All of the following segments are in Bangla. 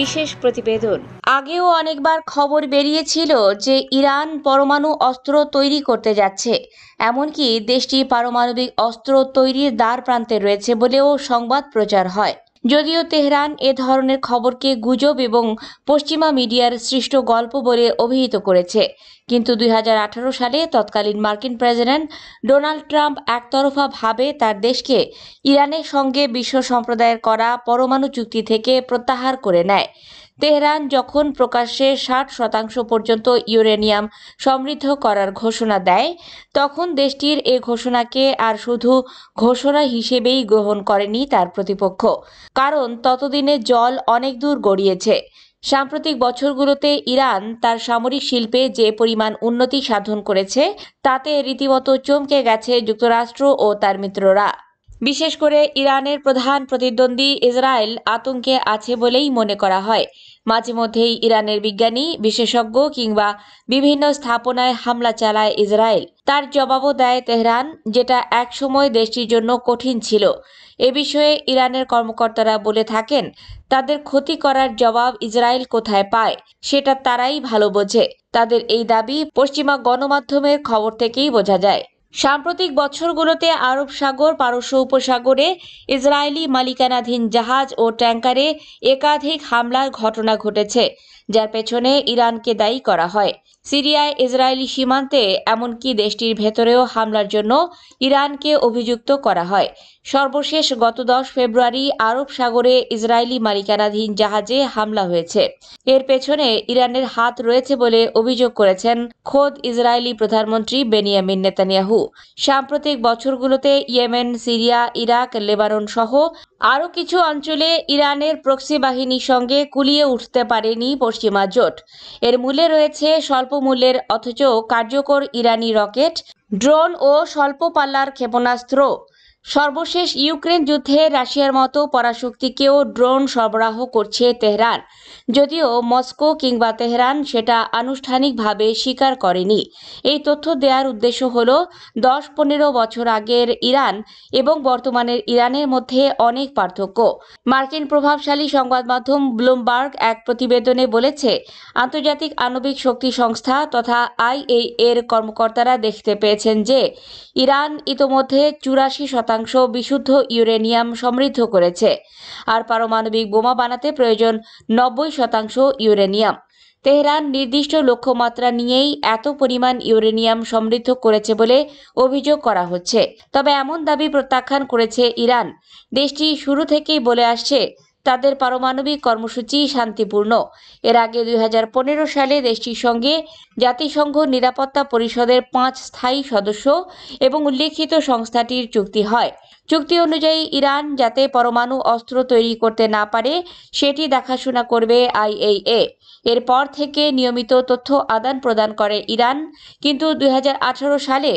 বিশেষ প্রতিবেদন আগেও অনেকবার খবর বেরিয়েছিল যে ইরান পরমাণু অস্ত্র তৈরি করতে যাচ্ছে এমনকি দেশটি পারমাণবিক অস্ত্র তৈরির দ্বার প্রান্তে রয়েছে বলেও সংবাদ প্রচার হয় যদিও তেহরান এ ধরনের খবরকে গুজব এবং পশ্চিমা মিডিয়ার সৃষ্ট গল্প বলে অভিহিত করেছে কিন্তু দুই সালে তৎকালীন মার্কিন প্রেসিডেন্ট ডোনাল্ড ট্রাম্প একতরফাভাবে তার দেশকে ইরানের সঙ্গে বিশ্ব সম্প্রদায়ের করা পরমাণু চুক্তি থেকে প্রত্যাহার করে নেয় তেহরান যখন প্রকাশ্যে ষাট শতাংশ পর্যন্ত ইউরেনিয়াম সমৃদ্ধ করার ঘোষণা দেয় তখন দেশটির এ ঘোষণাকে আর শুধু ঘোষণা হিসেবেই গ্রহণ করেনি তার প্রতিপক্ষ কারণ ততদিনে জল অনেক দূর গড়িয়েছে সাম্প্রতিক বছরগুলোতে ইরান তার সামরিক শিল্পে যে পরিমাণ উন্নতি সাধন করেছে তাতে রীতিমতো চমকে গেছে যুক্তরাষ্ট্র ও তার মিত্ররা বিশেষ করে ইরানের প্রধান প্রতিদ্বন্দ্বী ইসরায়েল আতঙ্কে আছে বলেই মনে করা হয় মাঝে মধ্যেই ইরানের বিজ্ঞানী বিশেষজ্ঞ কিংবা বিভিন্ন স্থাপনায় হামলা চালায় ইসরায়েল তার জবাবও দেয় তেহরান যেটা একসময় দেশটির জন্য কঠিন ছিল এ বিষয়ে ইরানের কর্মকর্তারা বলে থাকেন তাদের ক্ষতি করার জবাব ইসরায়েল কোথায় পায় সেটা তারাই ভালো বোঝে তাদের এই দাবি পশ্চিমা গণমাধ্যমের খবর থেকেই বোঝা যায় সাম্প্রতিক বছরগুলোতে আরব সাগর পারস্য উপসাগরে ইসরায়েলি মালিকানাধীন জাহাজ ও ট্যাঙ্কারে একাধিক হামলার ঘটনা ঘটেছে যার পেছনে ইরানকে দায়ী করা হয় সিরিয়ায় ইসরায়েলি সীমান্তে এমনকি দেশটির ভেতরেও হামলার জন্য ইরানকে অভিযুক্ত করা হয় সর্বশেষ গত দশ ফেব্রুয়ারি আরব সাগরে ইসরায়েলি মালিকানাধীন জাহাজে হামলা হয়েছে এর পেছনে ইরানের হাত রয়েছে বলে অভিযোগ করেছেন খোদ ইসরায়েলি প্রধানমন্ত্রী বেনিয়ামিন নেতানিয়াহু সাম্প্রতিক বছরগুলোতে ইয়েমেন সিরিয়া ইরাক লেবানন সহ আরও কিছু অঞ্চলে ইরানের প্রক্সি বাহিনীর সঙ্গে কুলিয়ে উঠতে পারেনি পশ্চিমা জোট এর মূলে রয়েছে স্বল্প স্বল্পমূল্যের অথচ কার্যকর ইরানি রকেট ড্রোন ও স্বল্প পাল্লার ক্ষেপণাস্ত্র সর্বশেষ ইউক্রেন যুদ্ধে রাশিয়ার মতো পরাশক্তিকেও ড্রোন সরবরাহ করছে তেহরান যদিও মস্কো কিংবা তেহরান সেটা আনুষ্ঠানিকভাবে স্বীকার করেনি এই তথ্য দেওয়ার উদ্দেশ্য হল দশ পনেরো বছর আগের ইরান এবং বর্তমানের ইরানের মধ্যে অনেক পার্থক্য মার্কিন প্রভাবশালী সংবাদ মাধ্যম ব্লুমবার্গ এক প্রতিবেদনে বলেছে আন্তর্জাতিক আণবিক শক্তি সংস্থা তথা আইএ এর কর্মকর্তারা দেখতে পেয়েছেন যে ইরান ইতোমধ্যে চুরাশি শতাংশ শতাংশ বিশুদ্ধ ইউরেনিয়াম সমৃদ্ধ করেছে আর পারমাণবিক বোমা বানাতে প্রয়োজন নব্বই শতাংশ ইউরেনিয়াম তেহরান নির্দিষ্ট লক্ষ্যমাত্রা নিয়েই এত পরিমাণ ইউরেনিয়াম সমৃদ্ধ করেছে বলে অভিযোগ করা হচ্ছে তবে এমন দাবি প্রত্যাখ্যান করেছে ইরান দেশটি শুরু থেকেই বলে আসছে তাদের পারমাণবিক কর্মসূচি শান্তিপূর্ণ এর আগে দুই সালে দেশটির সঙ্গে জাতিসংঘ নিরাপত্তা পরিষদের পাঁচ স্থায়ী সদস্য এবং উল্লেখিত সংস্থাটির চুক্তি হয় চুক্তি অনুযায়ী ইরান যাতে পরমাণু অস্ত্র তৈরি করতে না পারে সেটি দেখাশোনা করবে আইএইএ এরপর থেকে নিয়মিত তথ্য আদান প্রদান করে ইরান কিন্তু দুই সালে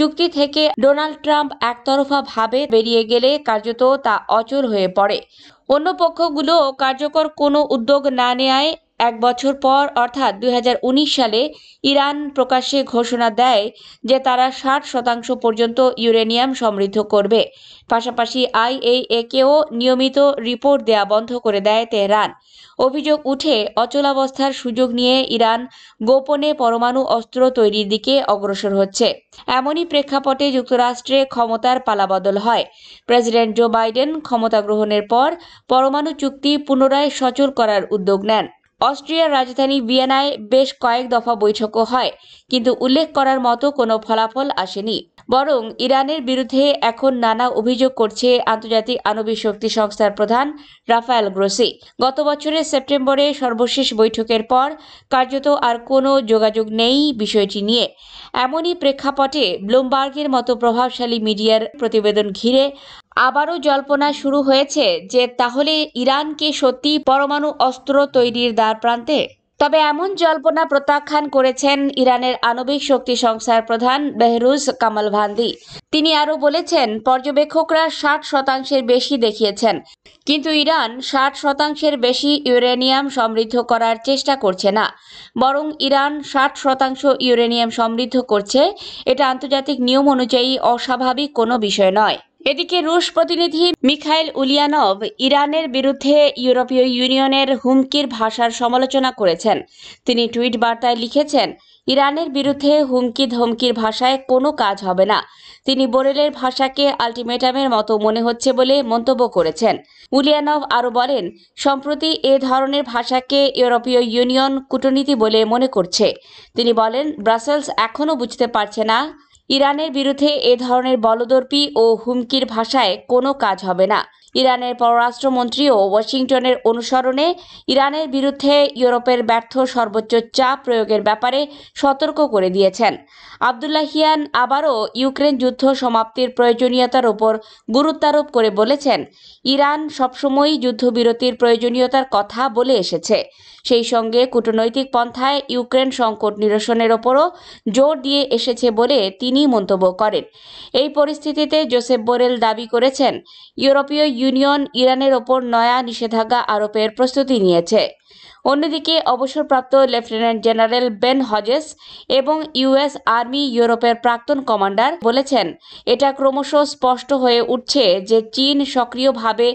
চুক্তি থেকে ডোনাল্ড ট্রাম্প একতরফাভাবে বেরিয়ে গেলে কার্যত তা অচল হয়ে পড়ে অন্য পক্ষগুলো কার্যকর কোনো উদ্যোগ না নেওয়ায় এক বছর পর অর্থাৎ দুই সালে ইরান প্রকাশ্যে ঘোষণা দেয় যে তারা ষাট শতাংশ পর্যন্ত ইউরেনিয়াম সমৃদ্ধ করবে পাশাপাশি আইএএকেও নিয়মিত রিপোর্ট দেয়া বন্ধ করে দেয় তেহরান অভিযোগ উঠে অচলাবস্থার সুযোগ নিয়ে ইরান গোপনে পরমাণু অস্ত্র তৈরির দিকে অগ্রসর হচ্ছে এমনই প্রেক্ষাপটে যুক্তরাষ্ট্রে ক্ষমতার পালাবদল হয় প্রেসিডেন্ট জো বাইডেন ক্ষমতা গ্রহণের পর পরমাণু চুক্তি পুনরায় সচল করার উদ্যোগ নেন অস্ট্রিয়ার রাজধানী ভিয়েনায় বেশ কয়েক দফা বৈঠকও হয় কিন্তু উল্লেখ করার মতো কোনো ফলাফল আসেনি বরং ইরানের বিরুদ্ধে এখন নানা অভিযোগ করছে আন্তর্জাতিক আণবিক শক্তি সংস্থার প্রধান রাফায়েল গ্রোসি গত বছরের সেপ্টেম্বরে সর্বশেষ বৈঠকের পর কার্যত আর কোনো যোগাযোগ নেই বিষয়টি নিয়ে এমনই প্রেক্ষাপটে ব্লুমবার্গের মতো প্রভাবশালী মিডিয়ার প্রতিবেদন ঘিরে আবারও জল্পনা শুরু হয়েছে যে তাহলে ইরানকে সত্যি পরমাণু অস্ত্র তৈরির দ্বার প্রান্তে তবে এমন জল্পনা প্রত্যাখ্যান করেছেন ইরানের আণবিক শক্তি সংস্থার প্রধান বেহরুজ কামাল ভান্দি তিনি আরও বলেছেন পর্যবেক্ষকরা ষাট শতাংশের বেশি দেখিয়েছেন কিন্তু ইরান ষাট শতাংশের বেশি ইউরেনিয়াম সমৃদ্ধ করার চেষ্টা করছে না বরং ইরান ষাট শতাংশ ইউরেনিয়াম সমৃদ্ধ করছে এটা আন্তর্জাতিক নিয়ম অনুযায়ী অস্বাভাবিক কোনো বিষয় নয় এদিকে রুশ প্রতিনিধি মিখাইল উলিয়ানভ ইরানের বিরুদ্ধে ইউরোপীয় ইউনিয়নের হুমকির ভাষার সমালোচনা করেছেন তিনি টুইট বার্তায় লিখেছেন ইরানের বিরুদ্ধে হুমকি ধমকির ভাষায় কোনো কাজ হবে না তিনি বোরেলের ভাষাকে আলটিমেটামের মতো মনে হচ্ছে বলে মন্তব্য করেছেন উলিয়ানভ আরও বলেন সম্প্রতি এ ধরনের ভাষাকে ইউরোপীয় ইউনিয়ন কূটনীতি বলে মনে করছে তিনি বলেন ব্রাসেলস এখনও বুঝতে পারছে না ইরানের বিরুদ্ধে এ ধরনের বলদর্পি ও হুমকির ভাষায় কোনো কাজ হবে না ইরানের পররাষ্ট্রমন্ত্রী ও ওয়াশিংটনের অনুসরণে ইরানের বিরুদ্ধে ইউরোপের ব্যর্থ সর্বোচ্চ চাপ প্রয়োগের ব্যাপারে সতর্ক করে দিয়েছেন হিয়ান আবারও ইউক্রেন যুদ্ধ সমাপ্তির প্রয়োজনীয়তার ওপর গুরুত্বারোপ করে বলেছেন ইরান সবসময়ই যুদ্ধবিরতির প্রয়োজনীয়তার কথা বলে এসেছে সেই সঙ্গে কূটনৈতিক পন্থায় ইউক্রেন সংকট নিরসনের ওপরও জোর দিয়ে এসেছে বলে তিনি মন্তব্য করেন এই পরিস্থিতিতে জোসেফ বোরেল দাবি করেছেন ইউরোপীয় ইউনিয়ন ইরানের ওপর নয়া নিষেধাজ্ঞা আরোপের প্রস্তুতি নিয়েছে অন্যদিকে অবসরপ্রাপ্ত লেফটেন্যান্ট জেনারেল বেন হজেস এবং ইউএস আর্মি ইউরোপের প্রাক্তন কমান্ডার বলেছেন এটা ক্রমশ স্পষ্ট হয়ে উঠছে যে চীন সক্রিয়ভাবে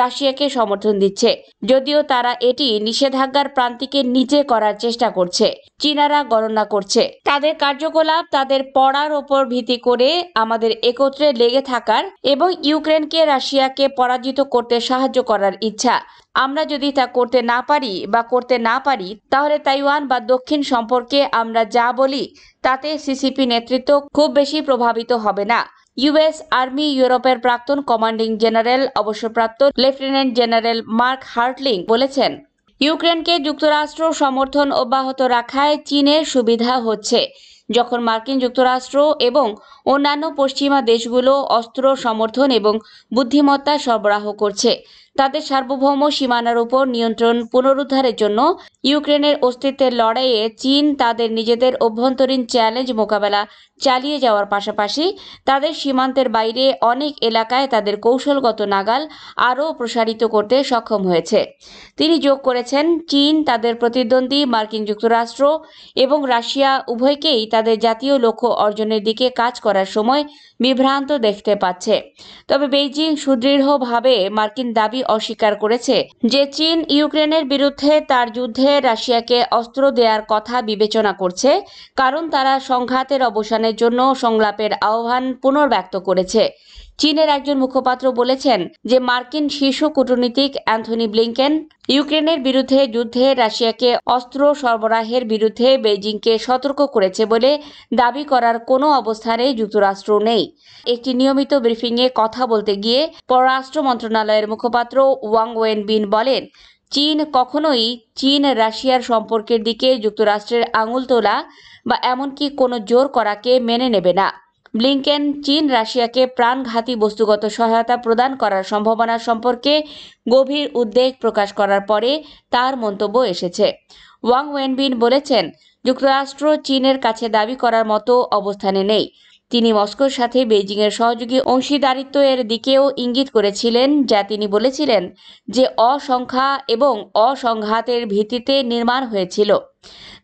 রাশিয়াকে সমর্থন দিচ্ছে যদিও তারা এটি নিষেধাজ্ঞার প্রান্তিকে নিচে করার চেষ্টা করছে চীনারা গণনা করছে তাদের কার্যকলাপ তাদের পড়ার ওপর ভিত্তি করে আমাদের একত্রে লেগে থাকার এবং ইউক্রেনকে রাশিয়াকে পরাজিত করতে সাহায্য করার ইচ্ছা আমরা যদি তা করতে না পারি বা করতে না পারি তাহলে তাইওয়ান বা দক্ষিণ সম্পর্কে আমরা যা বলি তাতে সিসিপি নেতৃত্ব খুব বেশি প্রভাবিত হবে না ইউএস আর্মি ইউরোপের প্রাক্তন কমান্ডিং জেনারেল অবসরপ্রাপ্ত লেফটেন্যান্ট জেনারেল মার্ক হার্টলিং বলেছেন ইউক্রেনকে যুক্তরাষ্ট্র সমর্থন অব্যাহত রাখায় চীনের সুবিধা হচ্ছে যখন মার্কিন যুক্তরাষ্ট্র এবং অন্যান্য পশ্চিমা দেশগুলো অস্ত্র সমর্থন এবং বুদ্ধিমত্তা সরবরাহ করছে তাদের সার্বভৌম সীমানার উপর নিয়ন্ত্রণ পুনরুদ্ধারের জন্য ইউক্রেনের অস্তিত্বের লড়াইয়ে চীন তাদের নিজেদের অভ্যন্তরীণ চ্যালেঞ্জ মোকাবেলা চালিয়ে যাওয়ার পাশাপাশি তাদের সীমান্তের বাইরে অনেক এলাকায় তাদের কৌশলগত নাগাল আরও প্রসারিত করতে সক্ষম হয়েছে তিনি যোগ করেছেন চীন তাদের প্রতিদ্বন্দ্বী মার্কিন যুক্তরাষ্ট্র এবং রাশিয়া উভয়কেই তাদের জাতীয় লক্ষ্য অর্জনের দিকে কাজ করার সময় বিভ্রান্ত দেখতে পাচ্ছে তবে বেইজিং সুদৃঢ়ভাবে মার্কিন দাবি অস্বীকার করেছে যে চীন ইউক্রেনের বিরুদ্ধে তার যুদ্ধে রাশিয়াকে অস্ত্র দেওয়ার কথা বিবেচনা করছে কারণ তারা সংঘাতের অবসানের জন্য সংলাপের আহ্বান পুনর্ব্যক্ত করেছে চীনের একজন মুখপাত্র বলেছেন যে মার্কিন শীর্ষ কূটনীতিক অ্যান্থনি ব্লিংকেন ইউক্রেনের বিরুদ্ধে যুদ্ধে রাশিয়াকে অস্ত্র সরবরাহের বিরুদ্ধে বেজিংকে সতর্ক করেছে বলে দাবি করার কোনো অবস্থানে যুক্তরাষ্ট্র নেই একটি নিয়মিত ব্রিফিংয়ে কথা বলতে গিয়ে পররাষ্ট্র মন্ত্রণালয়ের মুখপাত্র ওয়াং ওয়েন বিন বলেন চীন কখনোই চীন রাশিয়ার সম্পর্কের দিকে যুক্তরাষ্ট্রের আঙুল তোলা বা এমনকি কোনো জোর করাকে মেনে নেবে না ব্লিংকেন চীন রাশিয়াকে প্রাণঘাতী বস্তুগত সহায়তা প্রদান করার সম্ভাবনা সম্পর্কে গভীর উদ্বেগ প্রকাশ করার পরে তার মন্তব্য এসেছে ওয়াং ওয়েনবিন বলেছেন যুক্তরাষ্ট্র চীনের কাছে দাবি করার মতো অবস্থানে নেই তিনি মস্কোর সাথে বেজিংয়ের সহযোগী অংশীদারিত্ব এর দিকেও ইঙ্গিত করেছিলেন যা তিনি বলেছিলেন যে অসংখ্যা এবং অসংঘাতের ভিত্তিতে নির্মাণ হয়েছিল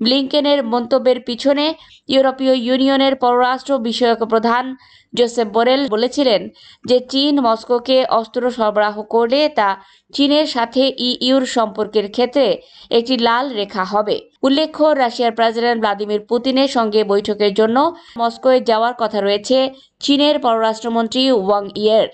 ব্লিংকেনের মন্তব্যের পিছনে ইউরোপীয় ইউনিয়নের পররাষ্ট্র বিষয়ক প্রধান জোসেফ বোরেল বলেছিলেন যে চীন মস্কোকে অস্ত্র সরবরাহ করলে তা চীনের সাথে ইইউর সম্পর্কের ক্ষেত্রে একটি লাল রেখা হবে উল্লেখ্য রাশিয়ার প্রেসিডেন্ট ভ্লাদিমির পুতিনের সঙ্গে বৈঠকের জন্য মস্কোয় যাওয়ার কথা রয়েছে চীনের পররাষ্ট্রমন্ত্রী ওয়াং ইয়ের